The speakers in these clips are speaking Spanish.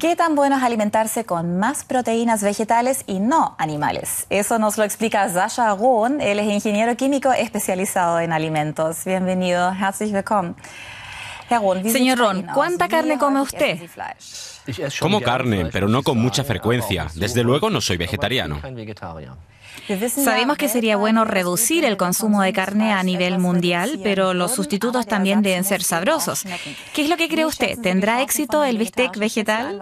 ¿Qué tan bueno es alimentarse con más proteínas vegetales y no animales? Eso nos lo explica Sasha Agun, él es ingeniero químico especializado en alimentos. Bienvenido, herzlich willkommen. Señor Ron, ¿cuánta carne come usted? Como carne, pero no con mucha frecuencia. Desde luego no soy vegetariano. Sabemos que sería bueno reducir el consumo de carne a nivel mundial, pero los sustitutos también deben ser sabrosos. ¿Qué es lo que cree usted? ¿Tendrá éxito el bistec vegetal?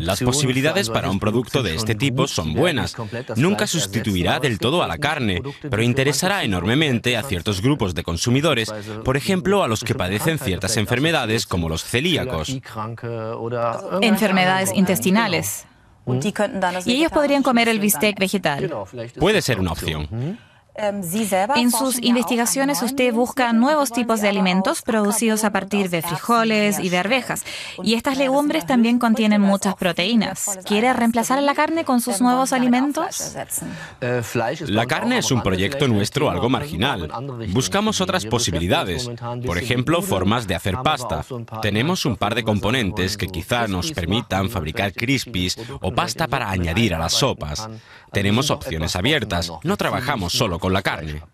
Las posibilidades para un producto de este tipo son buenas. Nunca sustituirá del todo a la carne, pero interesará enormemente a ciertos grupos de consumidores, por ejemplo, a los que padecen ciertas enfermedades como los celíacos. Enfermedades intestinales. Y ellos podrían comer el bistec vegetal. Puede ser una opción. Em, en sus investigaciones usted busca nuevos tipos de alimentos producidos a partir de frijoles y de arvejas. Eh, y estas legumbres también contienen muchas proteínas. ¿Quiere reemplazar la carne con sus nuevos alimentos? Eh, la carne es un proyecto nuestro algo marginal. Buscamos otras posibilidades. Por ejemplo, formas de hacer pasta. Tenemos un par de componentes que quizá nos permitan fabricar crispies o pasta para añadir a las sopas. Tenemos opciones abiertas. No trabajamos solo con la carne.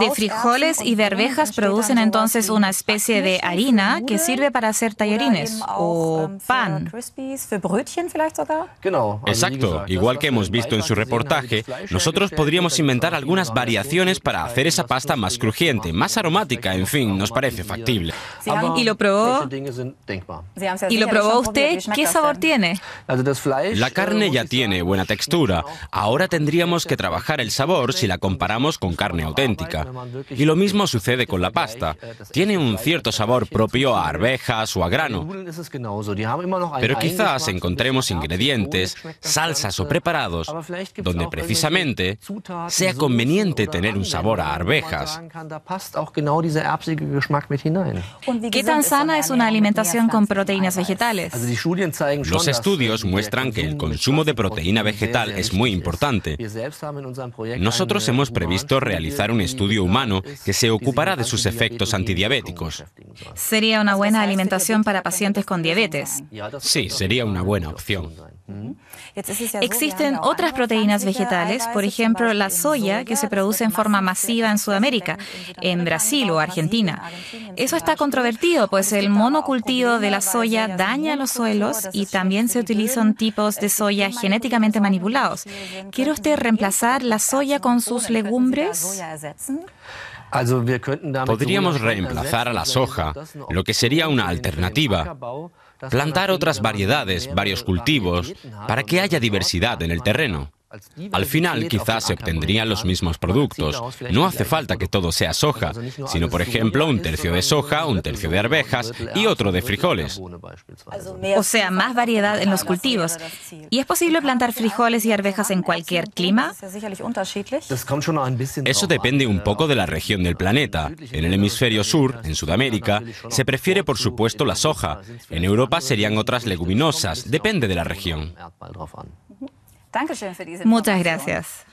De frijoles y de producen entonces una especie de harina que sirve para hacer tallarines o ähm, pan. Exacto, igual que hemos visto en su reportaje, nosotros podríamos inventar algunas variaciones para hacer esa pasta más crujiente, más aromática, en fin, nos parece factible. ¿Y lo probó? ¿Y lo probó usted? ¿Qué sabor tiene? La carne ya tiene buena textura. Ahora tendríamos que trabajar el sabor si la comparamos con carne auténtica. Y lo mismo sucede con la pasta. Tiene un cierto sabor propio a arvejas o a grano. Pero quizás encontremos ingredientes, salsas o preparados donde precisamente sea conveniente tener un sabor a arvejas. ¿Qué tan sana es una alimentación con proteínas vegetales? Los estudios muestran que el consumo de proteína vegetal es muy importante. Nosotros hemos previsto realizar un un estudio humano que se ocupará de sus efectos antidiabéticos. ¿Sería una buena alimentación para pacientes con diabetes? Sí, sería una buena opción. Existen otras proteínas vegetales, por ejemplo la soya, que se produce en forma masiva en Sudamérica, en Brasil o Argentina. Eso está controvertido, pues el monocultivo de la soya daña los suelos y también se utilizan tipos de soya genéticamente manipulados. ¿Quiere usted reemplazar la soya con sus legumbres? Podríamos reemplazar a la soja, lo que sería una alternativa, plantar otras variedades, varios cultivos, para que haya diversidad en el terreno. Al final quizás se obtendrían los mismos productos. No hace falta que todo sea soja, sino por ejemplo un tercio de soja, un tercio de arvejas y otro de frijoles. O sea, más variedad en los cultivos. ¿Y es posible plantar frijoles y arvejas en cualquier clima? Eso depende un poco de la región del planeta. En el hemisferio sur, en Sudamérica, se prefiere por supuesto la soja. En Europa serían otras leguminosas, depende de la región. Muchas gracias.